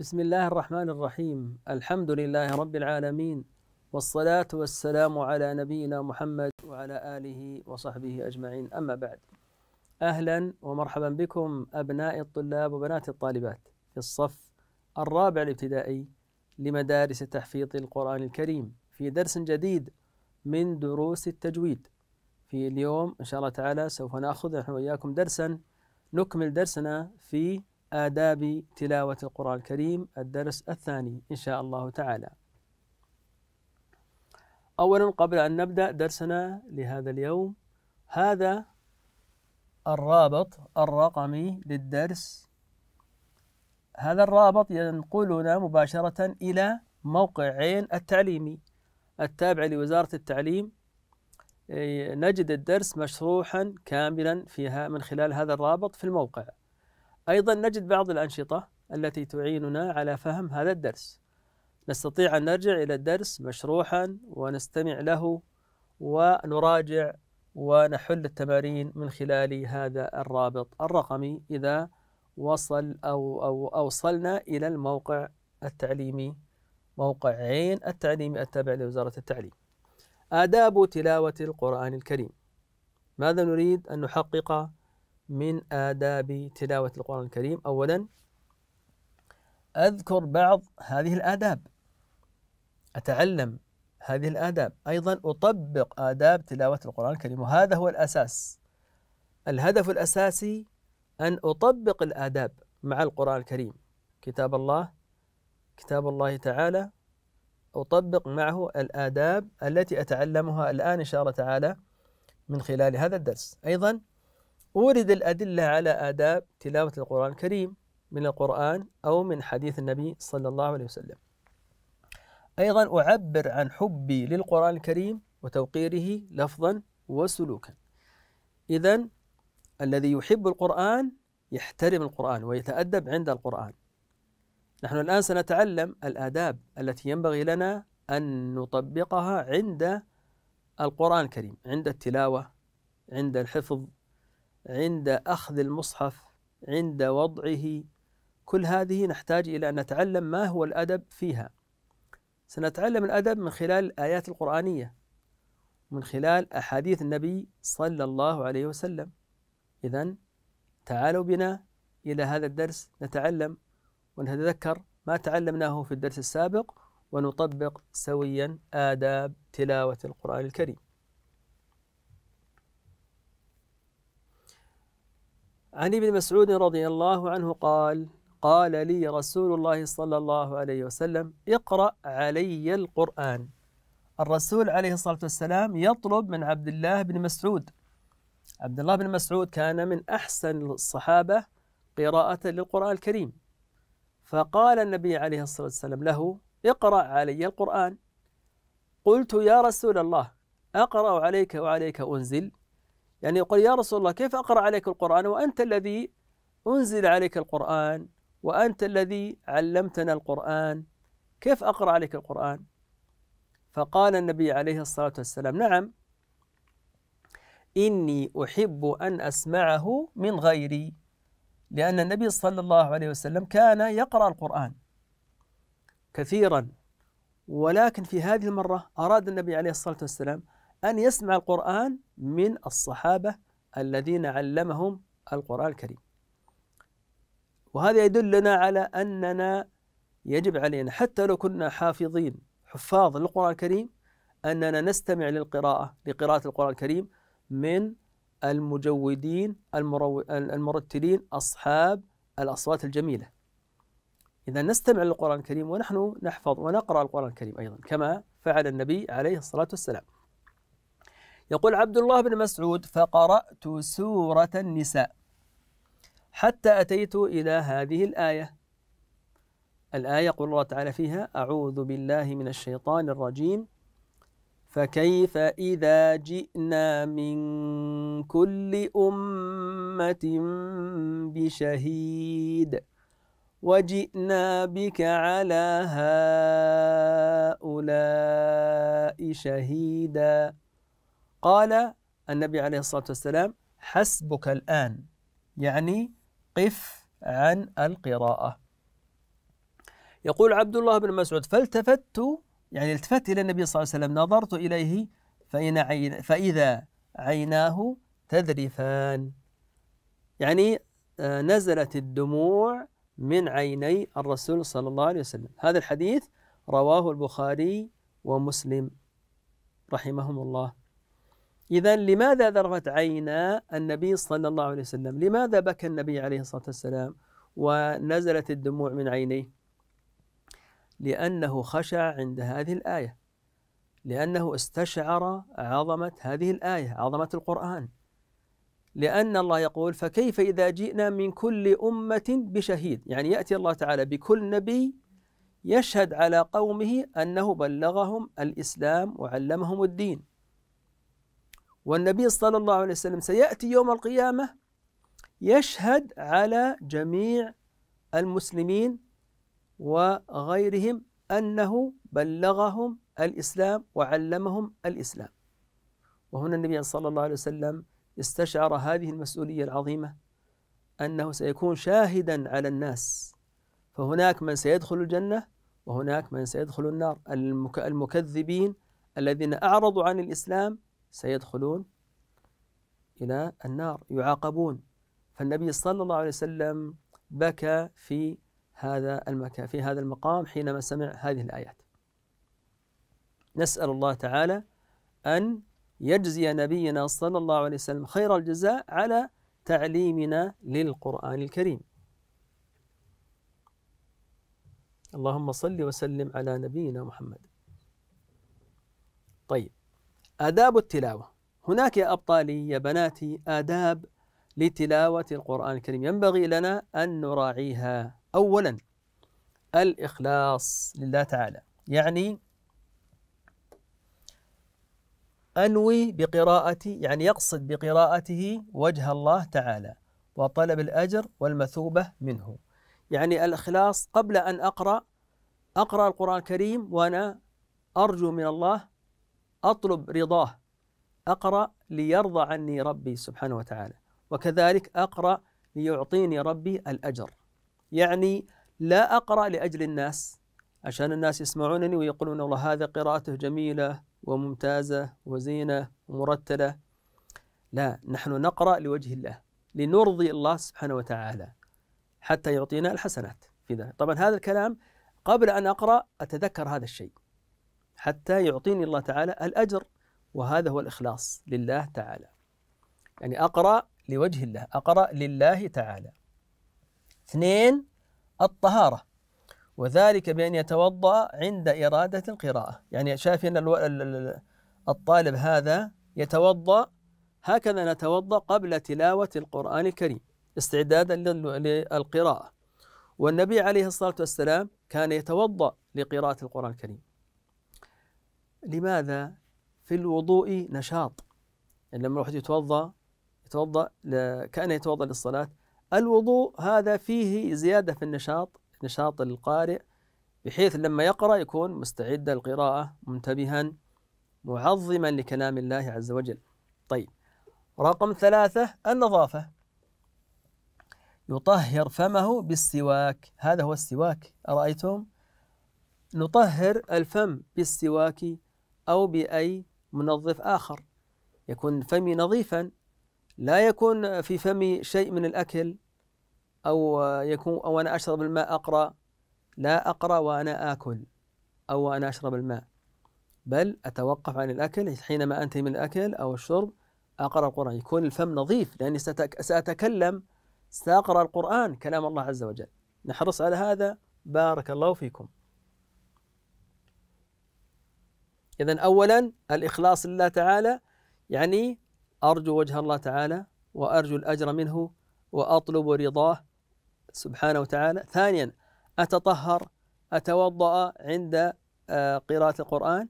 بسم الله الرحمن الرحيم الحمد لله رب العالمين والصلاة والسلام على نبينا محمد وعلى آله وصحبه أجمعين أما بعد أهلا ومرحبا بكم أبناء الطلاب وبنات الطالبات في الصف الرابع الابتدائي لمدارس تحفيظ القرآن الكريم في درس جديد من دروس التجويد في اليوم إن شاء الله تعالى سوف نأخذ نحن وإياكم درسا نكمل درسنا في آداب تلاوة القرآن الكريم الدرس الثاني إن شاء الله تعالى أولا قبل أن نبدأ درسنا لهذا اليوم هذا الرابط الرقمي للدرس هذا الرابط ينقلنا مباشرة إلى موقع عين التعليمي التابع لوزارة التعليم إيه، نجد الدرس مشروحا كاملا فيها من خلال هذا الرابط في الموقع أيضا نجد بعض الأنشطة التي تعيننا على فهم هذا الدرس نستطيع أن نرجع إلى الدرس مشروحا ونستمع له ونراجع ونحل التمارين من خلال هذا الرابط الرقمي إذا وصل أو, أو أوصلنا إلى الموقع التعليمي موقع عين التعليمي التابع لوزارة التعليم آداب تلاوة القرآن الكريم ماذا نريد أن نحقق من آداب تلاوة القرآن الكريم أولا أذكر بعض هذه الآداب أتعلم هذه الآداب أيضا أطبق آداب تلاوة القرآن الكريم وهذا هو الأساس الهدف الأساسي أن أطبق الآداب مع القرآن الكريم كتاب الله كتاب الله تعالى أطبق معه الآداب التي أتعلمها الآن إن شاء الله تعالى من خلال هذا الدرس أيضا ورد الأدلة على آداب تلاوة القرآن الكريم من القرآن أو من حديث النبي صلى الله عليه وسلم أيضا أعبر عن حبي للقرآن الكريم وتوقيره لفظا وسلوكا إذا الذي يحب القرآن يحترم القرآن ويتأدب عند القرآن نحن الآن سنتعلم الآداب التي ينبغي لنا أن نطبقها عند القرآن الكريم عند التلاوة عند الحفظ عند أخذ المصحف عند وضعه كل هذه نحتاج إلى أن نتعلم ما هو الأدب فيها سنتعلم الأدب من خلال الآيات القرآنية من خلال أحاديث النبي صلى الله عليه وسلم إذا تعالوا بنا إلى هذا الدرس نتعلم ونتذكر ما تعلمناه في الدرس السابق ونطبق سويا آداب تلاوة القرآن الكريم عن ابن مسعود رضي الله عنه قال قال لي رسول الله صلى الله عليه وسلم اقرأ علي القرآن الرسول عليه الصلاة والسلام يطلب من عبد الله بن مسعود عبد الله بن مسعود كان من أحسن الصحابة قراءة للقرآن الكريم فقال النبي عليه الصلاة والسلام له اقرأ علي القرآن قلت يا رسول الله أقرأ عليك وعليك أنزل يعني يقول يا رسول الله كيف أقرأ عليك القرآن وأنت الذي أنزل عليك القرآن وأنت الذي علمتنا القرآن كيف أقرأ عليك القرآن فقال النبي عليه الصلاة والسلام نعم إني أحب أن أسمعه من غيري لأن النبي صلى الله عليه وسلم كان يقرأ القرآن كثيرا ولكن في هذه المرة أراد النبي عليه الصلاة والسلام أن يسمع القرآن من الصحابة الذين علمهم القرآن الكريم وهذا يدلنا على أننا يجب علينا حتى لو كنا حافظين حفاظ للقرآن الكريم أننا نستمع للقراءة لقراءة القرآن الكريم من المجودين المرو... المرتلين أصحاب الأصوات الجميلة إذا نستمع للقرآن الكريم ونحن نحفظ ونقرأ القرآن الكريم أيضا كما فعل النبي عليه الصلاة والسلام يقول عبد الله بن مسعود فقرأت سورة النساء حتى أتيت إلى هذه الآية الآية يقول الله تعالى فيها أعوذ بالله من الشيطان الرجيم فكيف إذا جئنا من كل أمة بشهيد وجئنا بك على هؤلاء شهيداً قال النبي عليه الصلاة والسلام حسبك الآن يعني قف عن القراءة يقول عبد الله بن مسعود فالتفت يعني التفت إلى النبي صلى الله عليه وسلم نظرت إليه فإن عين فإذا عيناه تذرفان يعني آه، نزلت الدموع من عيني الرسول صلى الله عليه وسلم هذا الحديث رواه البخاري ومسلم رحمهم الله إذا لماذا ذرفت عينا النبي صلى الله عليه وسلم لماذا بكى النبي عليه الصلاة والسلام ونزلت الدموع من عينيه لأنه خشع عند هذه الآية لأنه استشعر عظمة هذه الآية عظمة القرآن لأن الله يقول فكيف إذا جئنا من كل أمة بشهيد يعني يأتي الله تعالى بكل نبي يشهد على قومه أنه بلغهم الإسلام وعلمهم الدين والنبي صلى الله عليه وسلم سيأتي يوم القيامة يشهد على جميع المسلمين وغيرهم أنه بلغهم الإسلام وعلمهم الإسلام وهنا النبي صلى الله عليه وسلم استشعر هذه المسؤولية العظيمة أنه سيكون شاهدا على الناس فهناك من سيدخل الجنة وهناك من سيدخل النار المكذبين الذين أعرضوا عن الإسلام سيدخلون إلى النار يعاقبون فالنبي صلى الله عليه وسلم بكى في هذا المكان في هذا المقام حينما سمع هذه الآيات نسأل الله تعالى أن يجزي نبينا صلى الله عليه وسلم خير الجزاء على تعليمنا للقرآن الكريم اللهم صل وسلم على نبينا محمد طيب آداب التلاوة هناك يا أبطالي يا بناتي آداب لتلاوة القرآن الكريم ينبغي لنا أن نراعيها أولا الإخلاص لله تعالى يعني أنوي بقراءة يعني يقصد بقراءته وجه الله تعالى وطلب الأجر والمثوبة منه يعني الإخلاص قبل أن أقرأ أقرأ القرآن الكريم وأنا أرجو من الله أطلب رضاه أقرأ ليرضى عني ربي سبحانه وتعالى وكذلك أقرأ ليعطيني ربي الأجر يعني لا أقرأ لأجل الناس عشان الناس يسمعونني ويقولون والله هذا قراءته جميلة وممتازة وزينة ومرتلة لا نحن نقرأ لوجه الله لنرضي الله سبحانه وتعالى حتى يعطينا الحسنات في ذلك طبعا هذا الكلام قبل أن أقرأ أتذكر هذا الشيء حتى يعطيني الله تعالى الأجر وهذا هو الإخلاص لله تعالى يعني أقرأ لوجه الله أقرأ لله تعالى اثنين الطهارة وذلك بأن يتوضأ عند إرادة القراءة يعني شايف أن الطالب هذا يتوضأ هكذا نتوضأ قبل تلاوة القرآن الكريم استعدادا للقراءة والنبي عليه الصلاة والسلام كان يتوضأ لقراءة القرآن الكريم لماذا في الوضوء نشاط يعني لما الواحد يتوضا يتوضا كانه يتوضا للصلاه الوضوء هذا فيه زياده في النشاط نشاط القارئ بحيث لما يقرا يكون مستعد القراءه منتبها معظما لكلام الله عز وجل طيب رقم ثلاثة النظافة يطهر فمه بالسواك هذا هو السواك أرأيتم نطهر الفم بالسواك أو بأي منظف آخر يكون فمي نظيفا لا يكون في فمي شيء من الأكل أو يكون أو أنا أشرب الماء أقرأ لا أقرأ وأنا آكل أو أنا أشرب الماء بل أتوقف عن الأكل حينما أنتهي من الأكل أو الشرب أقرأ القرآن يكون الفم نظيف لأني سأتكلم سأقرأ القرآن كلام الله عز وجل نحرص على هذا بارك الله فيكم إذا أولا الإخلاص لله تعالى يعني أرجو وجه الله تعالى وأرجو الأجر منه وأطلب رضاه سبحانه وتعالى ثانيا أتطهر أتوضأ عند آه، قراءة القرآن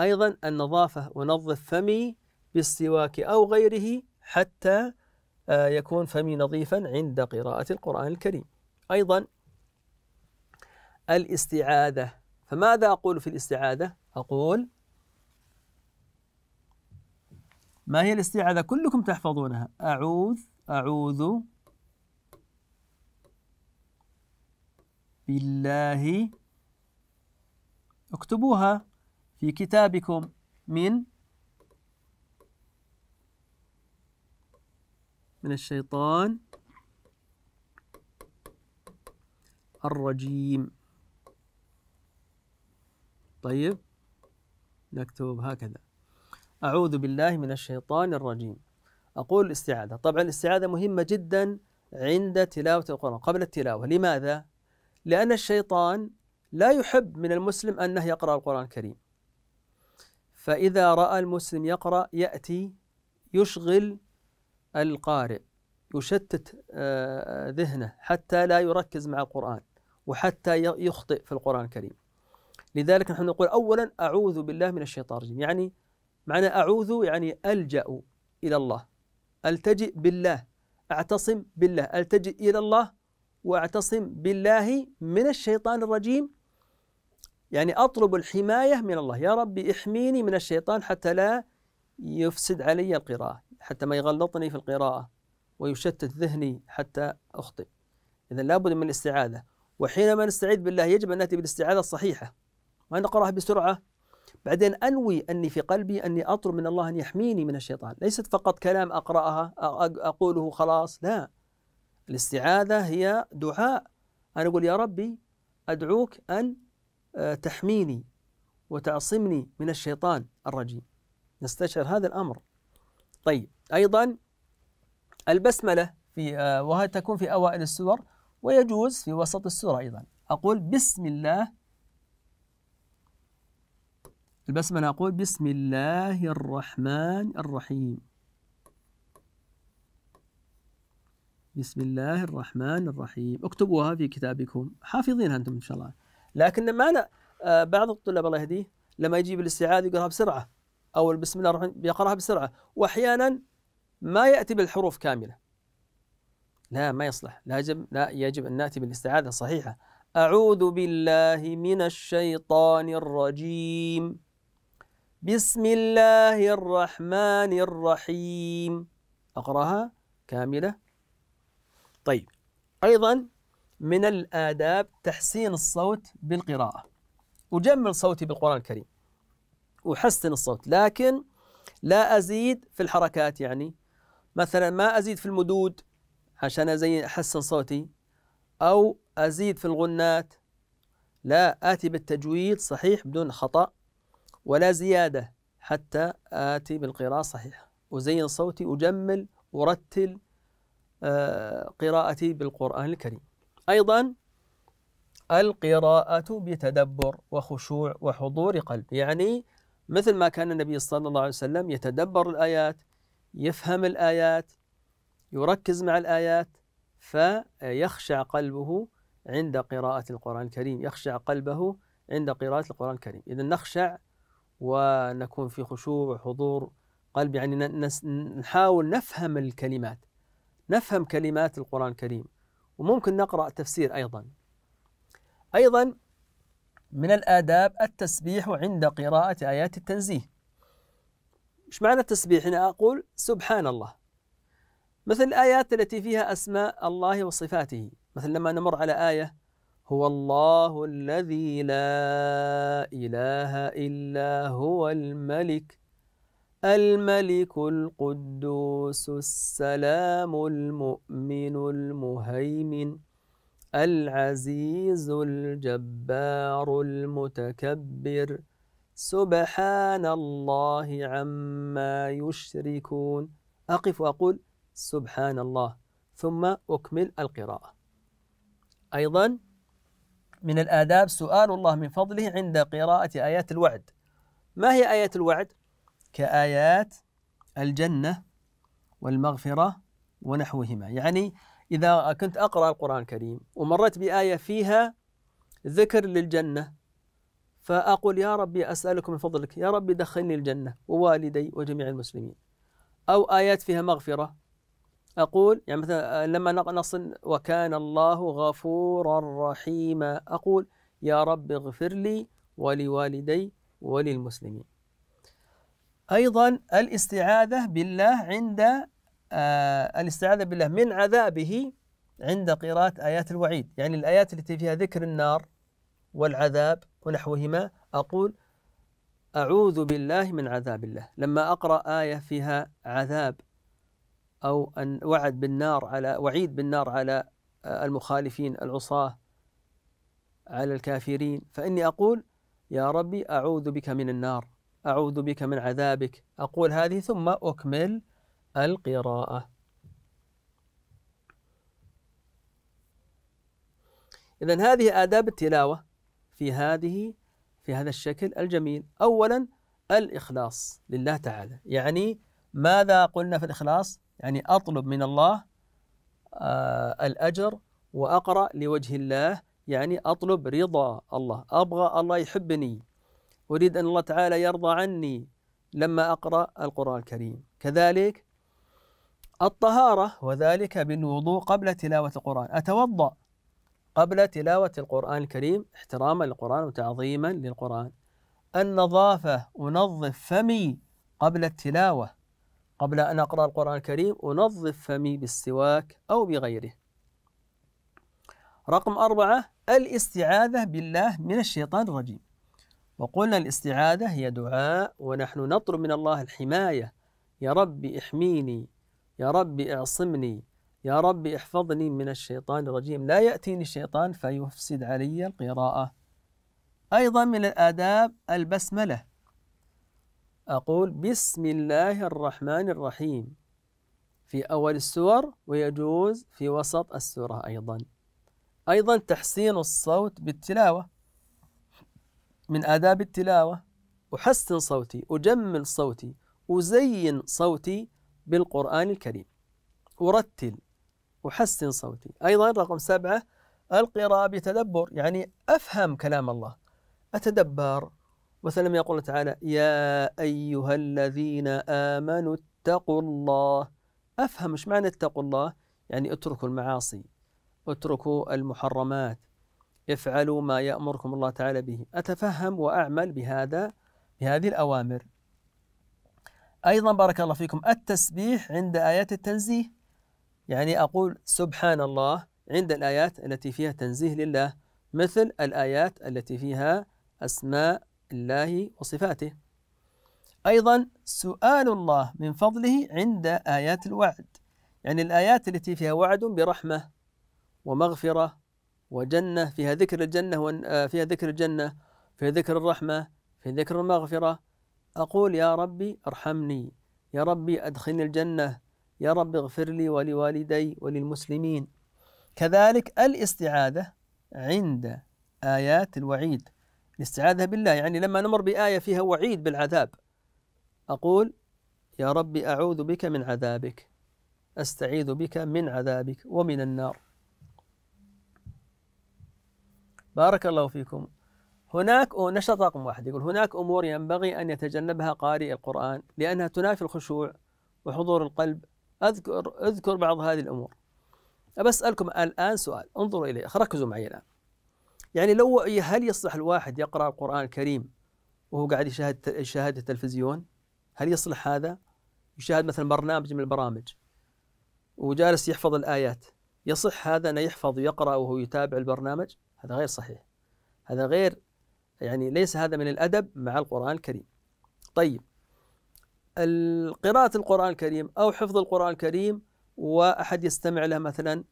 أيضا النظافة أنظف فمي بالسواك أو غيره حتى آه، يكون فمي نظيفا عند قراءة القرآن الكريم أيضا الاستعاذة فماذا أقول في الاستعاذة؟ أقول ما هي الاستعاذة كلكم تحفظونها أعوذ أعوذ بالله اكتبوها في كتابكم من من الشيطان الرجيم طيب نكتب هكذا أعوذ بالله من الشيطان الرجيم أقول الاستعاذة طبعا الاستعاذة مهمة جدا عند تلاوة القرآن قبل التلاوة لماذا؟ لأن الشيطان لا يحب من المسلم أنه يقرأ القرآن الكريم فإذا رأى المسلم يقرأ يأتي يشغل القارئ يشتت آه، ذهنه حتى لا يركز مع القرآن وحتى يخطئ في القرآن الكريم لذلك نحن نقول أولا أعوذ بالله من الشيطان الرجيم يعني معنى أعوذ يعني ألجأ إلى الله ألتجئ بالله أعتصم بالله ألتجئ إلى الله وأعتصم بالله من الشيطان الرجيم يعني أطلب الحماية من الله يا ربي احميني من الشيطان حتى لا يفسد علي القراءة حتى ما يغلطني في القراءة ويشتت ذهني حتى أخطئ إذا لابد من الاستعاذة وحينما نستعيذ بالله يجب أن نأتي بالاستعاذة الصحيحة ما نقرأها بسرعة بعدين أنوي أني في قلبي أني أطلب من الله أن يحميني من الشيطان ليست فقط كلام أقرأها أقوله خلاص لا الاستعاذة هي دعاء أنا أقول يا ربي أدعوك أن آه، تحميني وتعصمني من الشيطان الرجيم نستشعر هذا الأمر طيب أيضا البسملة في آه، وهي تكون في أوائل السور ويجوز في وسط السورة أيضا أقول بسم الله البسملة أقول بسم الله الرحمن الرحيم بسم الله الرحمن الرحيم اكتبوها في كتابكم حافظينها أنتم إن شاء الله لكن ما أنا آه، بعض الطلاب الله يهديه لما يجيب الاستعاذة يقراها بسرعة أو بسم الله الرحمن يقراها بسرعة وأحيانا ما يأتي بالحروف كاملة لا ما يصلح لا يجب, لا يجب أن نأتي بالاستعاذة الصحيحة أعوذ بالله من الشيطان الرجيم بسم الله الرحمن الرحيم أقرأها كاملة طيب أيضا من الآداب تحسين الصوت بالقراءة أجمل صوتي بالقرآن الكريم أحسن الصوت لكن لا أزيد في الحركات يعني مثلا ما أزيد في المدود عشان أزين أحسن صوتي أو أزيد في الغنات لا آتي بالتجويد صحيح بدون خطأ ولا زيادة حتى آتي بالقراءة الصحيحة أزين صوتي أجمل أرتل آه، قراءتي بالقرآن الكريم أيضا القراءة بتدبر وخشوع وحضور قلب يعني مثل ما كان النبي صلى الله عليه وسلم يتدبر الآيات يفهم الآيات يركز مع الآيات فيخشع قلبه عند قراءة القرآن الكريم يخشع قلبه عند قراءة القرآن الكريم إذا نخشع ونكون في خشوع وحضور قلب يعني نحاول نفهم الكلمات نفهم كلمات القرآن الكريم وممكن نقرأ تفسير أيضا أيضا من الآداب التسبيح عند قراءة آيات التنزيه إيش معنى التسبيح؟ أنا أقول سبحان الله مثل الآيات التي فيها أسماء الله وصفاته مثل لما نمر على آية هو الله الذي لا إله إلا هو الملك الملك القدوس السلام المؤمن المهيمن العزيز الجبار المتكبر سبحان الله عما يشركون أقف وأقول سبحان الله ثم أكمل القراءة أيضا من الآداب سؤال الله من فضله عند قراءة آيات الوعد ما هي آيات الوعد؟ كآيات الجنة والمغفرة ونحوهما يعني إذا كنت أقرأ القرآن الكريم ومرت بآية فيها ذكر للجنة فأقول يا ربي أسألك من فضلك يا ربي دخلني الجنة ووالدي وجميع المسلمين أو آيات فيها مغفرة أقول يعني مثلا آه، لما نصل وكان الله غفورا رحيما أقول يا رب اغفر لي ولوالدي وللمسلمين أيضا الاستعاذة بالله عند آه الاستعاذة بالله من عذابه عند قراءة آيات الوعيد يعني الآيات التي فيها ذكر النار والعذاب ونحوهما أقول أعوذ بالله من عذاب الله لما أقرأ آية فيها عذاب أو أن وعد بالنار على وعيد بالنار على آه، المخالفين العصاة على الكافرين فإني أقول يا ربي أعوذ بك من النار أعوذ بك من عذابك أقول هذه ثم أكمل القراءة إذا هذه آداب التلاوة في هذه في هذا الشكل الجميل أولا الإخلاص لله تعالى يعني ماذا قلنا في الإخلاص يعني أطلب من الله آه الأجر وأقرأ لوجه الله يعني أطلب رضا الله أبغى الله يحبني أريد أن الله تعالى يرضى عني لما أقرأ القرآن الكريم كذلك الطهارة وذلك بالوضوء قبل تلاوة القرآن أتوضأ قبل تلاوة القرآن الكريم احتراما للقرآن وتعظيما للقرآن النظافة أنظف فمي قبل التلاوة قبل أن أقرأ القرآن الكريم أنظف فمي بالسواك أو بغيره رقم أربعة الاستعاذة بالله من الشيطان الرجيم وقلنا الاستعاذة هي دعاء ونحن نطلب من الله الحماية يا رب احميني يا رب اعصمني يا رب احفظني من الشيطان الرجيم لا يأتيني الشيطان فيفسد علي القراءة أيضا من الآداب البسملة أقول بسم الله الرحمن الرحيم في أول السور ويجوز في وسط السورة أيضا أيضا تحسين الصوت بالتلاوة من آداب التلاوة أحسن صوتي أجمل صوتي أزين صوتي بالقرآن الكريم أرتل أحسن صوتي أيضا رقم سبعة القراءة بتدبر يعني أفهم كلام الله أتدبر وسلم يقول تعالى يا أيها الذين آمنوا اتقوا الله أفهم إيش معنى اتقوا الله يعني اتركوا المعاصي اتركوا المحرمات افعلوا ما يأمركم الله تعالى به أتفهم وأعمل بهذا بهذه الأوامر أيضا بارك الله فيكم التسبيح عند آيات التنزيه يعني أقول سبحان الله عند الآيات التي فيها تنزيه لله مثل الآيات التي فيها أسماء الله وصفاته أيضا سؤال الله من فضله عند آيات الوعد يعني الآيات التي فيها وعد برحمة ومغفرة وجنة فيها ذكر الجنة آه، فيها ذكر الجنة فيها ذكر الرحمة فيها ذكر المغفرة أقول يا ربي ارحمني يا ربي أدخلني الجنة يا رب اغفر لي ولوالدي وللمسلمين كذلك الاستعاذة عند آيات الوعيد الاستعاذة بالله يعني لما نمر بآية فيها وعيد بالعذاب أقول يا ربي أعوذ بك من عذابك أستعيذ بك من عذابك ومن النار بارك الله فيكم هناك نشط رقم واحد يقول هناك أمور ينبغي أن يتجنبها قارئ القرآن لأنها تنافي الخشوع وحضور القلب أذكر, أذكر بعض هذه الأمور أبسألكم الآن سؤال انظروا إليه ركزوا معي الآن يعني لو إيه، هل يصلح الواحد يقرأ القرآن الكريم وهو قاعد يشاهد يشاهد التلفزيون هل يصلح هذا؟ يشاهد مثلا برنامج من البرامج وجالس يحفظ الآيات يصح هذا أنه يحفظ ويقرأ وهو يتابع البرنامج؟ هذا غير صحيح هذا غير يعني ليس هذا من الأدب مع القرآن الكريم طيب قراءة القرآن الكريم أو حفظ القرآن الكريم وأحد يستمع له مثلا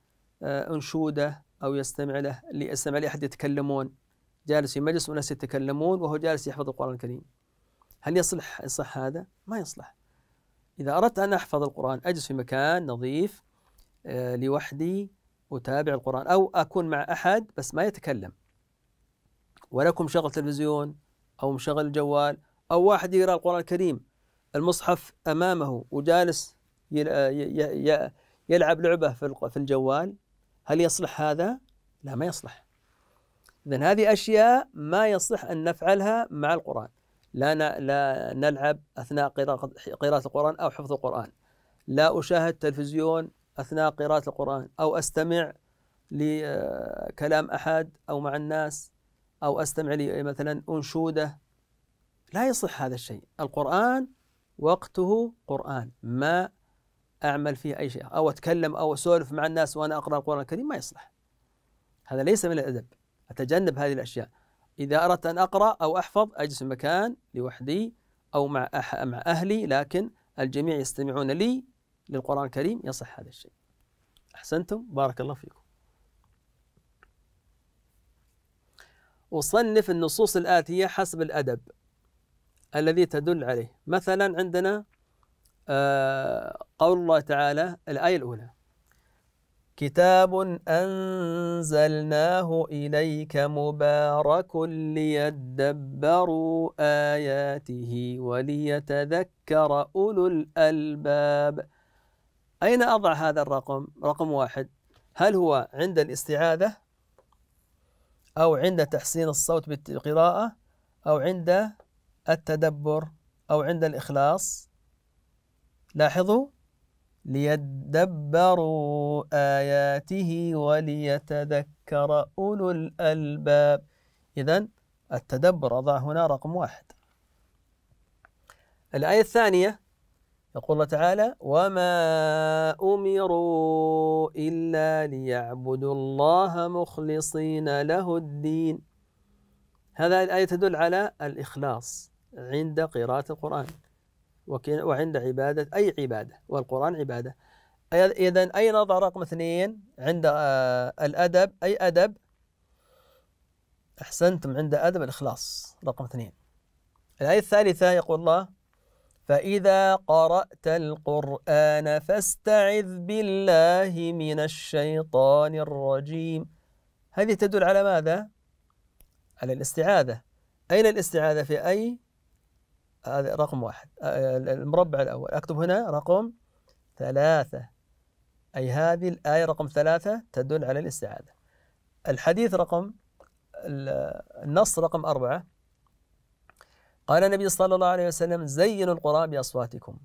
آه، أنشودة أو يستمع له ليستمع لأحد يتكلمون جالس في مجلس وناس يتكلمون وهو جالس يحفظ القرآن الكريم هل يصلح يصح هذا؟ ما يصلح إذا أردت أن أحفظ القرآن أجلس في مكان نظيف آه، لوحدي أتابع القرآن أو أكون مع أحد بس ما يتكلم ولكم شغل تلفزيون أو مشغل الجوال أو واحد يقرأ القرآن الكريم المصحف أمامه وجالس آه، يلعب لعبة في الجوال هل يصلح هذا؟ لا ما يصلح إذا هذه أشياء ما يصلح أن نفعلها مع القرآن لا لا نلعب أثناء قراءة قراءة القرآن أو حفظ القرآن لا أشاهد تلفزيون أثناء قراءة القرآن أو أستمع لكلام آه، أحد أو مع الناس أو أستمع مثلا أنشودة لا يصح هذا الشيء القرآن وقته قرآن ما أعمل فيه أي شيء أو أتكلم أو أسولف مع الناس وأنا أقرأ القرآن الكريم ما يصلح هذا ليس من الأدب أتجنب هذه الأشياء إذا أردت أن أقرأ أو أحفظ أجلس في مكان لوحدي أو مع أح مع أهلي لكن الجميع يستمعون لي للقرآن الكريم يصح هذا الشيء أحسنتم بارك الله فيكم وصنف النصوص الآتية حسب الأدب الذي تدل عليه مثلا عندنا آه، قول الله تعالى الآية الأولى كتاب أنزلناه إليك مبارك ليدبروا آياته وليتذكر أولو الألباب أين أضع هذا الرقم؟ رقم واحد هل هو عند الاستعاذة أو عند تحسين الصوت بالقراءة أو عند التدبر أو عند الإخلاص لاحظوا ليدبروا آياته وليتذكر أولو الألباب إذا التدبر أضع هنا رقم واحد الآية الثانية يقول الله تعالى وما أمروا إلا ليعبدوا الله مخلصين له الدين هذا الآية تدل على الإخلاص عند قراءة القرآن وعند عبادة أي عبادة والقرآن عبادة إذا أين نضع رقم اثنين عند آه، الأدب أي أدب أحسنتم عند أدب الإخلاص رقم اثنين الآية الثالثة يقول الله فإذا قرأت القرآن فاستعذ بالله من الشيطان الرجيم هذه تدل على ماذا؟ على الاستعاذة أين الاستعاذة في أي هذا رقم واحد المربع الأول أكتب هنا رقم ثلاثة أي هذه الآية رقم ثلاثة تدل على الاستعاذة الحديث رقم النص رقم أربعة قال النبي صلى الله عليه وسلم زينوا القرآن بأصواتكم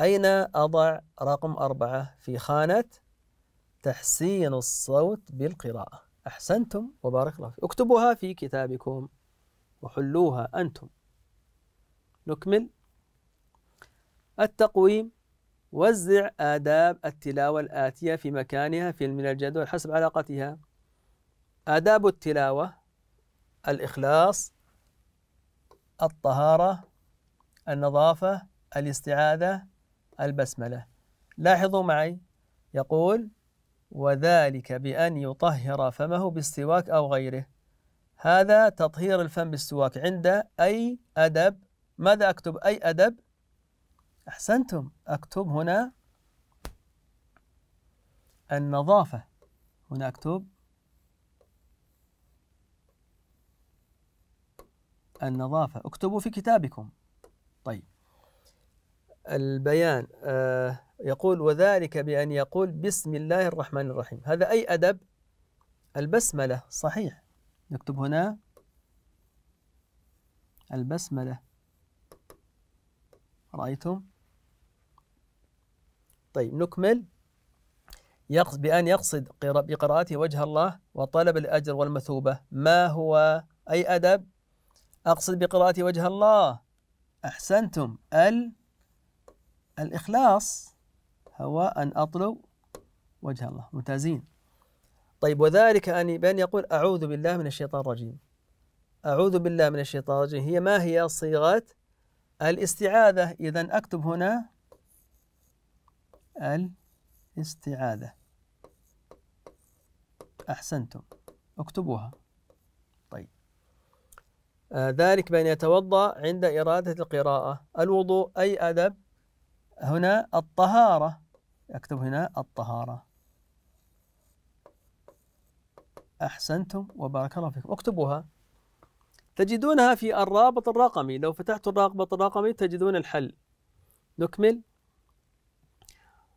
أين أضع رقم أربعة في خانة تحسين الصوت بالقراءة أحسنتم وبارك الله فيكم اكتبوها في كتابكم وحلوها أنتم نكمل التقويم وزع آداب التلاوة الآتية في مكانها في من الجدول حسب علاقتها آداب التلاوة الإخلاص الطهارة النظافة الاستعاذة البسملة لاحظوا معي يقول وذلك بأن يطهر فمه بالسواك أو غيره هذا تطهير الفم بالسواك عند أي أدب ماذا أكتب أي أدب أحسنتم أكتب هنا النظافة هنا أكتب النظافة اكتبوا في كتابكم طيب البيان آه يقول وذلك بأن يقول بسم الله الرحمن الرحيم هذا أي أدب البسملة صحيح نكتب هنا البسملة رأيتم طيب نكمل يقصد بأن يقصد بقراءته وجه الله وطلب الأجر والمثوبة ما هو أي أدب أقصد بقراءة وجه الله أحسنتم ال الإخلاص هو أن أطلب وجه الله ممتازين طيب وذلك أن بأن يقول أعوذ بالله من الشيطان الرجيم أعوذ بالله من الشيطان الرجيم هي ما هي صيغة الاستعاذة إذا أكتب هنا الاستعاذة أحسنتم اكتبوها طيب آه ذلك بأن يتوضأ عند إرادة القراءة الوضوء أي أدب هنا الطهارة أكتب هنا الطهارة أحسنتم وبارك الله فيكم اكتبوها تجدونها في الرابط الرقمي لو فتحت الرابط الرقمي تجدون الحل نكمل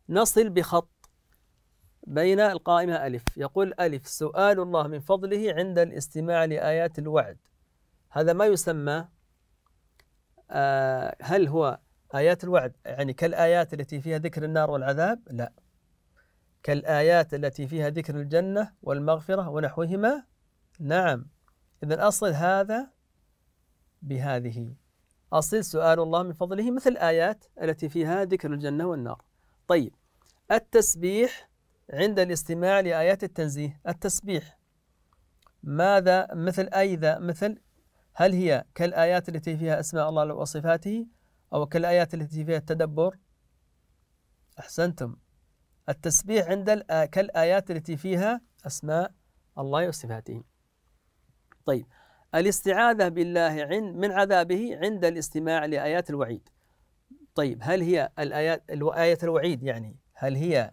نصل بخط بين القائمة ألف يقول ألف سؤال الله من فضله عند الاستماع لآيات الوعد هذا ما يسمى آه هل هو آيات الوعد يعني كالآيات التي فيها ذكر النار والعذاب لا كالآيات التي فيها ذكر الجنة والمغفرة ونحوهما نعم إذا أصل هذا بهذه أصل سؤال الله من فضله مثل الآيات التي فيها ذكر الجنة والنار طيب التسبيح عند الاستماع لآيات التنزيه التسبيح ماذا مثل أي ذا مثل هل هي كالآيات التي فيها أسماء الله وصفاته أو كالآيات التي فيها التدبر أحسنتم التسبيح عند كالآيات التي فيها أسماء الله وصفاته طيب الاستعاذة بالله من عذابه عند الاستماع لآيات الوعيد طيب هل هي الآيات الآية الوعيد يعني هل هي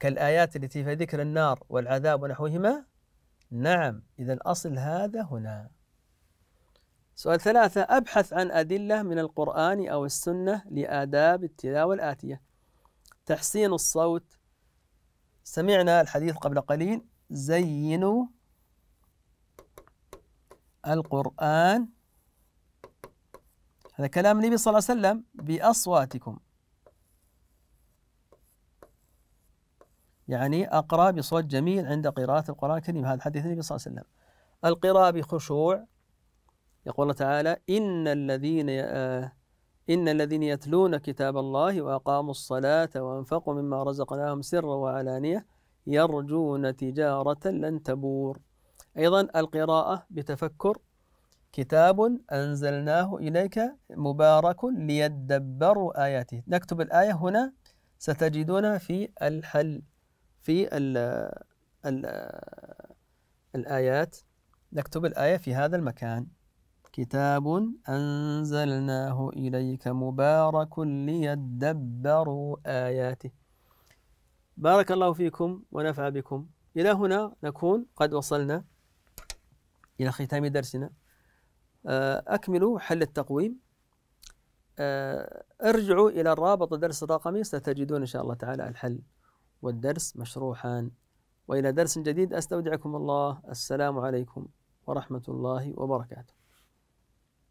كالآيات التي في ذكر النار والعذاب ونحوهما نعم إذا أصل هذا هنا سؤال ثلاثة أبحث عن أدلة من القرآن أو السنة لآداب التلاوة الآتية تحسين الصوت سمعنا الحديث قبل قليل زينوا القرآن هذا كلام النبي صلى الله عليه وسلم بأصواتكم يعني أقرأ بصوت جميل عند قراءة القرآن الكريم هذا حديث النبي صلى الله عليه وسلم القراءة بخشوع يقول الله تعالى إن الذين آه، إن الذين يتلون كتاب الله وأقاموا الصلاة وأنفقوا مما رزقناهم سرا وعلانية يرجون تجارة لن تبور أيضا القراءة بتفكر كتاب أنزلناه إليك مبارك ليدبروا آياته نكتب الآية هنا ستجدونها في الحل في الـ الـ الآيات نكتب الآية في هذا المكان كتاب أنزلناه إليك مبارك ليدبروا آياته بارك الله فيكم ونفع بكم إلى هنا نكون قد وصلنا إلى ختام درسنا آه، أكملوا حل التقويم آه، ارجعوا إلى الرابط الدرس الرقمي ستجدون إن شاء الله تعالى الحل والدرس مشروحان وإلى درس جديد أستودعكم الله السلام عليكم ورحمة الله وبركاته